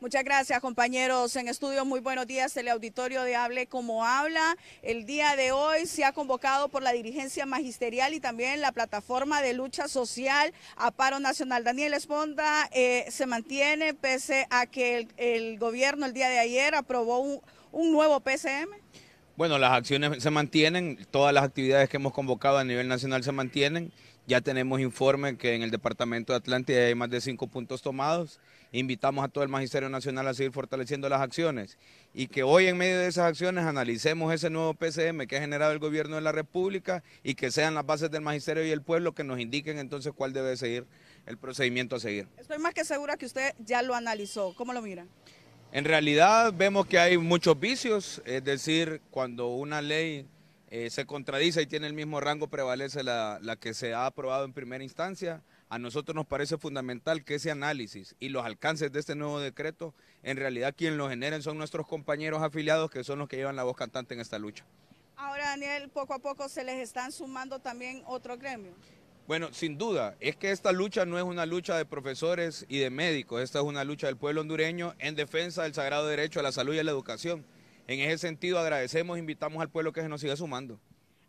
Muchas gracias compañeros en estudio, muy buenos días, el auditorio de Hable como habla. El día de hoy se ha convocado por la dirigencia magisterial y también la plataforma de lucha social a paro nacional. Daniel Esponda eh, se mantiene pese a que el, gobierno el día de ayer aprobó un, un nuevo PCM. Bueno, las acciones se mantienen, todas las actividades que hemos convocado a nivel nacional se mantienen. Ya tenemos informe que en el departamento de Atlántida hay más de cinco puntos tomados. Invitamos a todo el Magisterio Nacional a seguir fortaleciendo las acciones y que hoy en medio de esas acciones analicemos ese nuevo PCM que ha generado el gobierno de la República y que sean las bases del Magisterio y el pueblo que nos indiquen entonces cuál debe seguir el procedimiento a seguir. Estoy más que segura que usted ya lo analizó. ¿Cómo lo mira? En realidad vemos que hay muchos vicios, es decir, cuando una ley eh, se contradice y tiene el mismo rango, prevalece la, la, que se ha aprobado en primera instancia. A nosotros nos parece fundamental que ese análisis y los alcances de este nuevo decreto, en realidad quien lo generen son nuestros compañeros afiliados que son los que llevan la voz cantante en esta lucha. Ahora, Daniel, poco a poco se les están sumando también otros gremios. Bueno, sin duda, es que esta lucha no es una lucha de profesores y de médicos, esta es una lucha del pueblo hondureño en defensa del sagrado derecho a la salud y a la educación. En ese sentido agradecemos, e invitamos al pueblo que se nos siga sumando.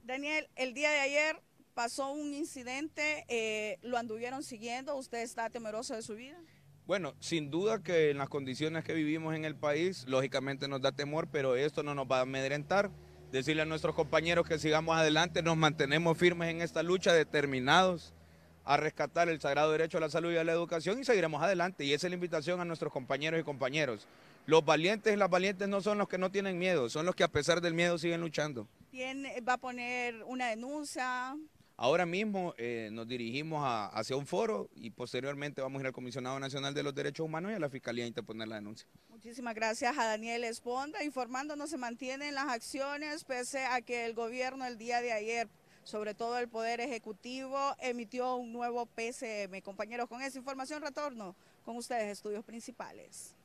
Daniel, el día de ayer pasó un incidente, eh, lo anduvieron siguiendo, ¿usted está temeroso de su vida? Bueno, sin duda que en las condiciones que vivimos en el país, lógicamente nos da temor, pero esto no nos va a amedrentar decirle a nuestros compañeros que sigamos adelante, nos mantenemos firmes en esta lucha, determinados a rescatar el sagrado derecho a la salud y a la educación y seguiremos adelante. Y esa es la invitación a nuestros compañeros y compañeras. Los valientes y las valientes no son los que no tienen miedo, son los que a pesar del miedo siguen luchando. ¿Quién va a poner una denuncia? Ahora mismo eh, nos dirigimos hacia un foro y posteriormente vamos a ir al Comisionado Nacional de los Derechos Humanos y a la Fiscalía a interponer la denuncia. Muchísimas gracias a Daniel Esponda. Informándonos, se mantienen las acciones pese a que el gobierno el día de ayer sobre todo el Poder Ejecutivo, emitió un nuevo PCM. Compañeros, con esa información retorno con ustedes, estudios principales.